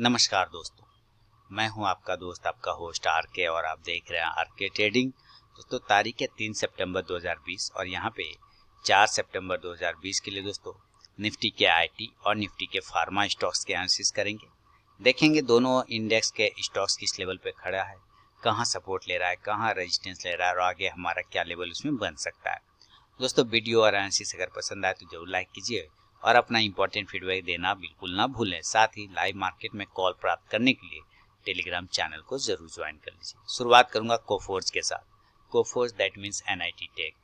नमस्कार दोस्तों मैं हूं आपका दोस्त आपका होस्ट आर के और आप देख रहे हैं आर के ट्रेडिंग दोस्तों तारीख है तीन सितंबर 2020 और यहां पे चार सितंबर 2020 के लिए दोस्तों निफ्टी के आईटी और निफ्टी के फार्मा स्टॉक्स के एनालिसिस करेंगे देखेंगे दोनों इंडेक्स के स्टॉक्स किस लेवल पर खड़ा है कहाँ सपोर्ट ले रहा है कहाँ रजिस्टेंस ले रहा है और आगे हमारा क्या लेवल उसमें बन सकता है दोस्तों वीडियो और एनालिसिस अगर पसंद आए तो जरूर लाइक कीजिए और अपना इम्पोर्टेंट फीडबैक देना बिल्कुल ना भूलें साथ ही लाइव मार्केट में कॉल प्राप्त करने के लिए टेलीग्राम चैनल को जरूर ज्वाइन कर लीजिए शुरुआत करूंगा कोफोर्स के साथ Coforge that means N Tech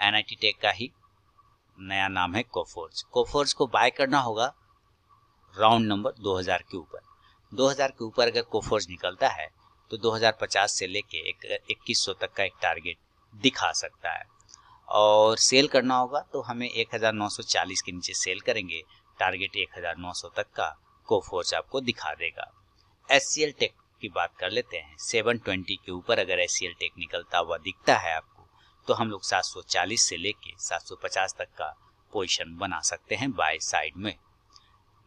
N Tech का ही नया नाम है कोफोर्स कोफोर्स को बाय करना होगा राउंड नंबर 2000 के ऊपर 2000 के ऊपर अगर कोफोर्स निकलता है तो 2050 से लेके इक्कीस तक का एक टारगेट दिखा सकता है और सेल करना होगा तो हमें 1940 के नीचे सेल करेंगे टारगेट 1900 तक का कोफोर्स आपको दिखा देगा एस सी टेक की बात कर लेते हैं 720 के ऊपर अगर एस सी टेक निकलता हुआ दिखता है आपको तो हम लोग 740 से लेके 750 तक का पोजिशन बना सकते हैं बाय साइड में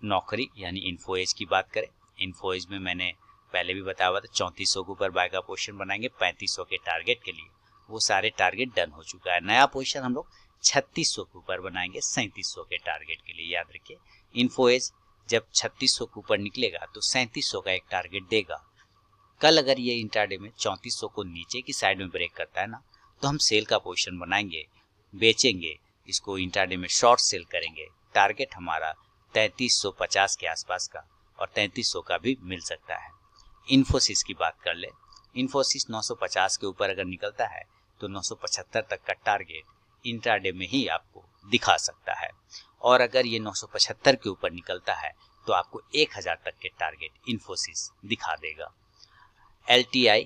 नौकरी यानी इन्फोएज की बात करें इन्फोएज में मैंने पहले भी बताया हुआ था चौंतीस के ऊपर बाय का पोजिशन बनाएंगे पैंतीस के टारगेट के लिए वो सारे टारगेट डन हो चुका है नया पोजिशन हम लोग छत्तीस सौ के ऊपर बनाएंगे सैंतीस सौ के टारगेट के लिए याद रखिए इन्फोएज जब छत्तीस सौ के ऊपर निकलेगा तो सैंतीस सौ का एक टारगेट देगा कल अगर ये इंटरडे में चौंतीस सौ को नीचे की साइड में ब्रेक करता है ना तो हम सेल का पोजिशन बनाएंगे बेचेंगे इसको इंटरडे में शॉर्ट सेल करेंगे टारगेट हमारा पचास के आसपास का और सौ का भी मिल सकता है इन्फोसिस की बात कर ले इन्फोसिस 950 के ऊपर अगर निकलता है तो 975 तक का टारगेट इंट्राडे में ही आपको दिखा सकता है और अगर ये 975 के ऊपर निकलता है तो आपको 1000 तक के टारगेट इन्फोसिस दिखा देगा एल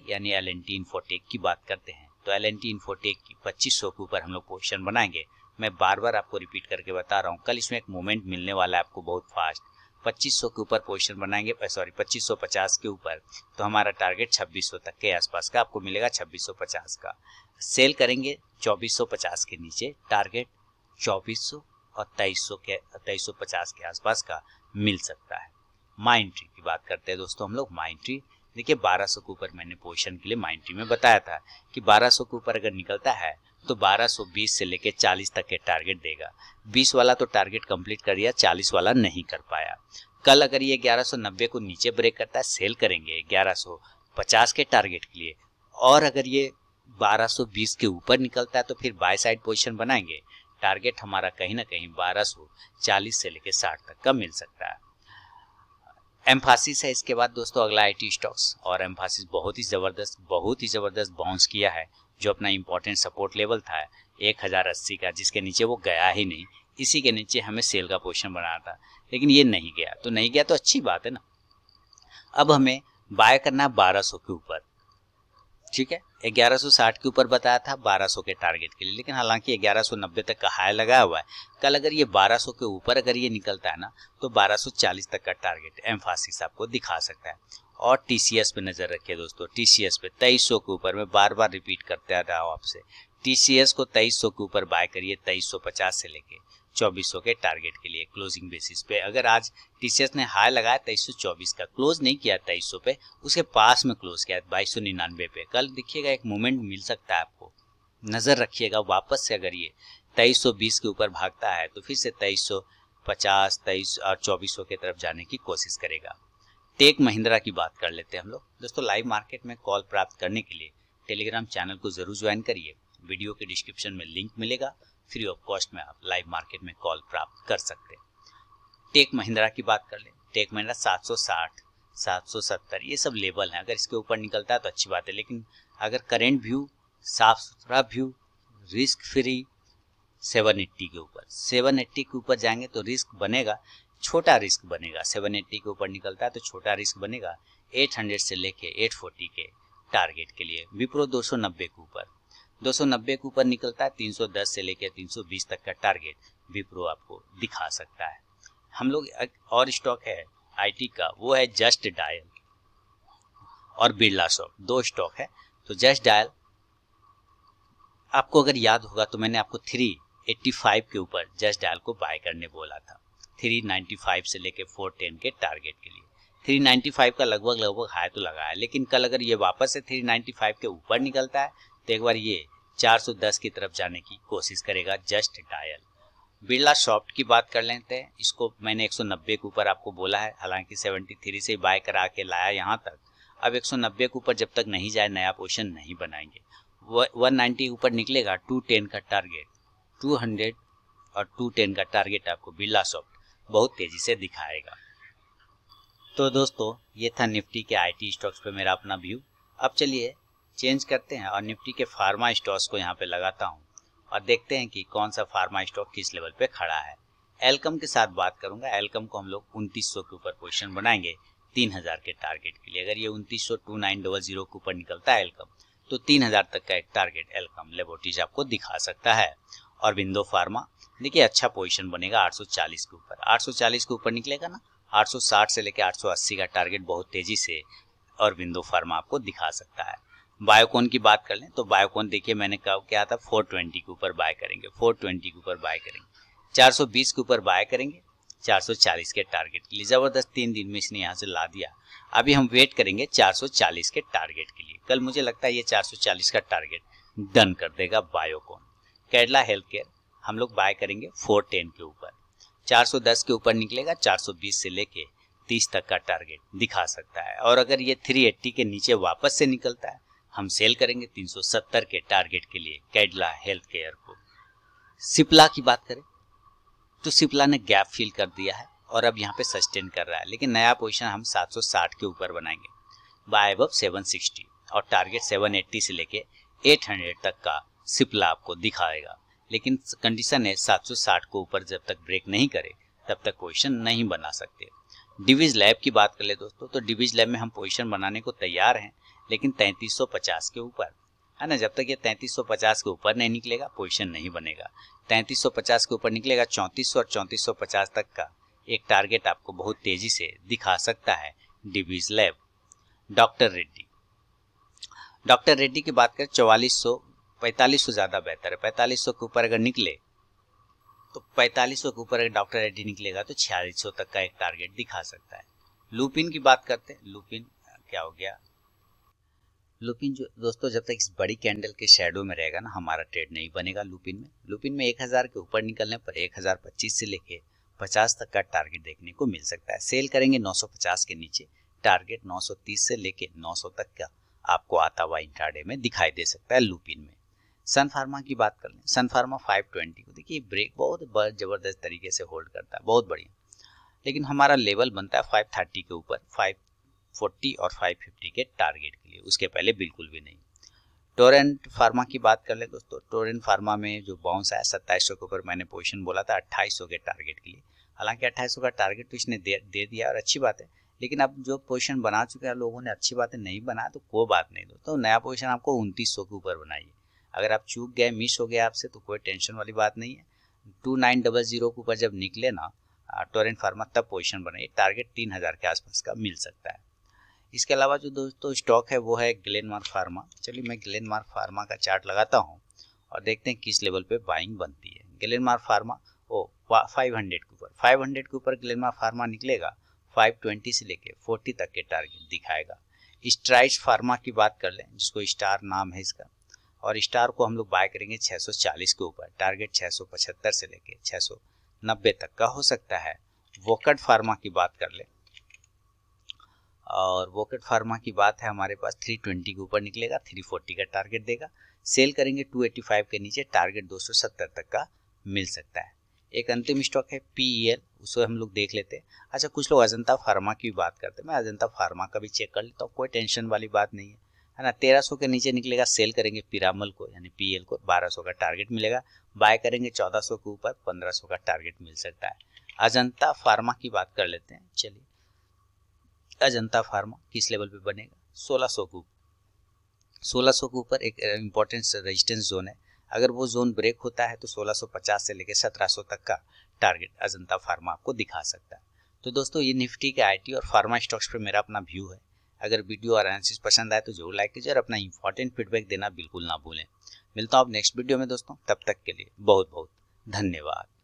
यानी एल एन इन्फोटेक की बात करते हैं तो एल एन इन्फोटेक की पच्चीस के ऊपर हम लोग क्वेश्चन बनाएंगे मैं बार बार आपको रिपीट करके बता रहा हूँ कल इसमें एक मोमेंट मिलने वाला है आपको बहुत फास्ट 2500 के ऊपर पोजीशन बनाएंगे सॉरी 2550 के ऊपर तो हमारा टारगेट 2600 तक के आसपास का आपको मिलेगा 2650 का सेल करेंगे 2450 के नीचे टारगेट 2400 और 2300 के 2350 के आसपास का मिल सकता है माइंट्री की बात करते हैं दोस्तों हम लोग माइंट्री देखिए 1200 के ऊपर मैंने पोजीशन के लिए माइंट्री में बताया था कि 1200 के ऊपर अगर निकलता है तो 1220 से लेके 40 तक के टारगेट देगा 20 वाला तो टारगेट कंप्लीट कर दिया 40 वाला नहीं कर पाया कल अगर ये 1190 को नीचे ब्रेक करता है सेल करेंगे 1150 के टारगेट के लिए और अगर ये 1220 के ऊपर निकलता है तो फिर बाय साइड पोजीशन बनाएंगे टारगेट हमारा कहीं ना कहीं 1240 से लेके साठ तक का मिल सकता है एम्फासिस है इसके बाद दोस्तों अगला आईटी स्टॉक्स और एम्फासिस बहुत ही ज़बरदस्त बहुत ही ज़बरदस्त बाउंस किया है जो अपना इम्पोर्टेंट सपोर्ट लेवल था एक का जिसके नीचे वो गया ही नहीं इसी के नीचे हमें सेल का पोजिशन बनाना था लेकिन ये नहीं गया तो नहीं गया तो अच्छी बात है ना अब हमें बाय करना है बारह के ऊपर ठीक है ग्यारह साठ के ऊपर बताया था बारह सौ के टारगेट के लिए लेकिन हालांकि ग्यारह नब्बे तक का हाई लगाया हुआ है कल अगर ये बारह सौ के ऊपर अगर ये निकलता है ना तो बारह चालीस तक का टारगेट एम्फासिस आपको दिखा सकता है और टी पे नज़र रखिए दोस्तों टी पे तेईस सौ के ऊपर मैं बार बार रिपीट करते रहा हूँ आपसे टी को तेईस सौ के ऊपर बाय करिए तेईस सौ पचास से लेके चौबीस के टारगेट के लिए क्लोजिंग बेसिस पे अगर आज टीसीएस ने हाई लगाया तेईस सौ चौबीस का क्लोज नहीं किया तेईस सौ पे उसके पास में क्लोज किया बाईस सौ पे कल देखिएगा एक मोमेंट मिल सकता है आपको नज़र रखिएगा वापस से अगर ये तेईस सौ बीस के ऊपर भागता है तो फिर से तेईस सौ पचास तेईस और चौबीस सौ की तरफ जाने की कोशिश करेगा टेक महिंद्रा की बात कर लेते हैं हम लोग दोस्तों लाइव मार्केट में कॉल प्राप्त करने के लिए टेलीग्राम चैनल को जरूर ज्वाइन करिए वीडियो के डिस्क्रिप्शन में लिंक मिलेगा फ्री ऑफ कॉस्ट में आप लाइव मार्केट में कॉल प्राप्त कर सकते हैं टेक महिंद्रा की बात कर ले टेक महिंद्रा 760 770 ये सब लेवल हैं अगर इसके ऊपर निकलता है तो अच्छी बात है लेकिन अगर करेंट व्यू साफ सुथरा view risk free seven eighty के ऊपर सेवन एट्टी के ऊपर जाएंगे तो रिस्क बनेगा छोटा रिस्क बनेगा 780 के ऊपर निकलता है तो छोटा रिस्क बनेगा 800 से लेके 840 के टारगेट के लिए विप्रो 290 के ऊपर 290 के ऊपर निकलता है 310 से लेकर 320 तक का टारगेट विप्रो आपको दिखा सकता है हम लोग और स्टॉक है आईटी का वो है जस्ट डायल और बिरला स्टॉक दो स्टॉक है तो जस्ट डायल आपको अगर याद होगा तो मैंने आपको फाइव के ऊपर जस्ट डायल को बाय करने बोला था 395 से फोर 410 के टारगेट के लिए 395 का लगभग लगभग हाई तो लगा है लेकिन कल अगर ये वापस से 395 के ऊपर निकलता है तो एक बार ये 410 की तरफ जाने की कोशिश करेगा जस्ट डायल बिरला सॉफ्ट की बात कर लेते हैं इसको मैंने 190 के ऊपर आपको बोला है हालांकि 73 से बाय करा के लाया यहाँ तक अब 190 के ऊपर जब तक नहीं जाए नया पोजिशन नहीं बनाएंगे वन नाइन्टी ऊपर निकलेगा टू टेन का टारगेट टू हंड्रेड और टू टेन का टारगेट आपको बिरला सॉफ्ट बहुत तेज़ी से दिखाएगा तो दोस्तों ये था निफ्टी के आईटी स्टॉक्स पे मेरा अपना व्यू अब चलिए चेंज करते हैं और निफ्टी के फार्मा स्टॉक्स को यहाँ पे लगाता हूँ और देखते हैं कि कौन सा फार्मा स्टॉक किस लेवल पे खड़ा है एलकम के साथ बात करूंगा एलकम को हम लोग उनतीस के ऊपर पोजिशन बनाएंगे तीन हज़ार के टारगेट के लिए अगर ये उनतीस सौ टू नाइन डबल जीरो के ऊपर निकलता है एलकम तो तीन हज़ार तक का एक टारगेट एलकम लेबोरेटरीज आपको दिखा सकता है और विंडो फार्मा देखिए अच्छा पोजीशन बनेगा 840 के ऊपर 840 के ऊपर निकलेगा ना 860 से लेकर 880 का टारगेट बहुत तेजी से और विंडो फार्मा आपको दिखा सकता है बायोकॉन की बात कर लें तो बायोकॉन देखिए मैंने कहा क्या था 420 के ऊपर बाय करेंगे 420 के ऊपर बाय करेंगे 420 के ऊपर बाय करेंगे 440 के टारगेट के लिए ज़बरदस्त तीन दिन में इसने यहाँ से ला दिया अभी हम वेट करेंगे चालीस के टारगेट के लिए कल मुझे लगता है ये चार का टारगेट डन कर देगा बायोकॉन कैडला हेल्थ केयर हम लोग बाय करेंगे फोर टेन के ऊपर 410 के ऊपर निकलेगा 420 से लेके 30 तक का टारगेट दिखा सकता है और अगर ये 380 के नीचे वापस से निकलता है हम सेल करेंगे 370 के टारगेट के लिए कैडला हेल्थ केयर को सिप्ला की बात करें तो सिप्ला ने गैप फिल कर दिया है और अब यहाँ पे सस्टेन कर रहा है लेकिन नया पोजिशन हम 760 के ऊपर बनाएंगे बाय अब 760 और टारगेट 780 से लेके 800 तक का सिप्ला आपको दिखाएगा लेकिन कंडीशन है 760 को ऊपर जब तक ब्रेक नहीं करे तब तक क्वेश्चन नहीं बना सकते डिविज लैब की बात कर ले दोस्तों तो डिविज लैब में हम पोजिशन बनाने को तैयार हैं लेकिन 3350 के ऊपर है ना जब तक ये 3350 के ऊपर नहीं निकलेगा पोजिशन नहीं बनेगा 3350 के ऊपर निकलेगा 3400 और 3450 तक का एक टारगेट आपको बहुत तेजी से दिखा सकता है Divi's lab doctor Reddy doctor Reddy की बात करें चौवालीस सौ पैंतालीस सौ ज़्यादा बेहतर है पैंतालीस सौ के ऊपर अगर निकले तो पैंतालीस सौ के ऊपर अगर डॉक्टर रेड्डी निकलेगा तो छियालीस सौ तक का एक टारगेट दिखा सकता है लूपिन की बात करते हैं लूपिन क्या हो गया लुपिन जो दोस्तों जब तक इस बड़ी कैंडल के शेडो में रहेगा ना हमारा ट्रेड नहीं बनेगा लुपिन में लुपिन में एक हज़ार के ऊपर निकलने पर एक हज़ार पच्चीस से लेके पचास तक का टारगेट देखने को मिल सकता है सेल करेंगे नौ सौ पचास के नीचे टारगेट नौ सौ तीस से लेके नौ सौ तक का आपको आता हुआ इंट्राडे में दिखाई दे सकता है लुपिन में सन फार्मा की बात कर लें सन फार्मा 520 को देखिए ब्रेक बहुत ज़बरदस्त तरीके से होल्ड करता है बहुत बढ़िया लेकिन हमारा लेवल बनता है फाइव थर्टी के ऊपर फाइव फोर्टी और फाइव फिफ्टी के टारगेट के लिए उसके पहले बिल्कुल भी नहीं टोरेंट फार्मा की बात कर लें दोस्तों टोरेंट फार्मा में जो बाउंस आया सत्ताईस के ऊपर मैंने पोजिशन बोला था अट्ठाईस के टारगेट के लिए हालांकि अट्ठाईस का टारगेट तो इसने दे, दिया और अच्छी बात है लेकिन अब जो पोजिशन बना चुके हैं लोगों ने अच्छी बातें नहीं बनाया तो कोई बात नहीं दोस्तों नया पोजिशन आपको उनतीस के ऊपर बनाइए अगर आप चूक गए मिस हो गया आपसे तो कोई टेंशन वाली बात नहीं है टू नाइन डबल जीरो के ऊपर जब निकले ना टोरेंट फार्मा तब पोजिशन बने टारगेट तीन हज़ार के आसपास का मिल सकता है इसके अलावा जो दोस्तों स्टॉक है वो है ग्लेनमार्क फार्मा चलिए मैं ग्लेनमार्क फार्मा का चार्ट लगाता हूँ और देखते हैं किस लेवल पे बाइंग बनती है ग्लेनमार्क फार्मा ओ फाइव हंड्रेड के ऊपर फाइव हंड्रेड के ऊपर ग्लेनमार्क फार्मा निकलेगा फाइव ट्वेंटी से लेके फोर्टी तक के टारगेट दिखाएगा स्ट्राइस फार्मा की बात कर लें जिसको स्टार नाम है इसका और स्टार को हम लोग बाय करेंगे 640 के ऊपर टारगेट 675 से लेके 690 तक का हो सकता है वोकट फार्मा की बात कर ले और वोकट फार्मा की बात है हमारे पास 320 के ऊपर निकलेगा 340 का टारगेट देगा सेल करेंगे 285 के नीचे टारगेट 270 तक का मिल सकता है एक अंतिम स्टॉक है पी एल उसको हम लोग देख लेते हैं अच्छा कुछ लोग अजंता फार्मा की बात करते हैं मैं अजंता फार्मा का भी चेक कर लेता हूँ कोई टेंशन वाली बात नहीं है है ना 1300 के नीचे निकलेगा सेल करेंगे पिरामल को यानी पीएल को 1200 का टारगेट मिलेगा बाय करेंगे 1400 के ऊपर 1500 का टारगेट मिल सकता है अजंता फार्मा की बात कर लेते हैं चलिए अजंता फार्मा किस लेवल पे बनेगा 1600 के ऊपर 1600 के ऊपर एक इम्पोर्टेंट रेजिस्टेंस जोन है अगर वो जोन ब्रेक होता है तो 1650 से लेकर 1700 तक का टारगेट अजंता फार्मा आपको दिखा सकता है तो दोस्तों ये निफ्टी के आईटी और फार्मा स्टॉक्स पर मेरा अपना व्यू है अगर वीडियो और एनालिसिस पसंद आए तो जरूर लाइक कीजिए और अपना इंपॉर्टेंट फीडबैक देना बिल्कुल ना भूलें मिलता हूँ आप नेक्स्ट वीडियो में दोस्तों तब तक के लिए बहुत बहुत धन्यवाद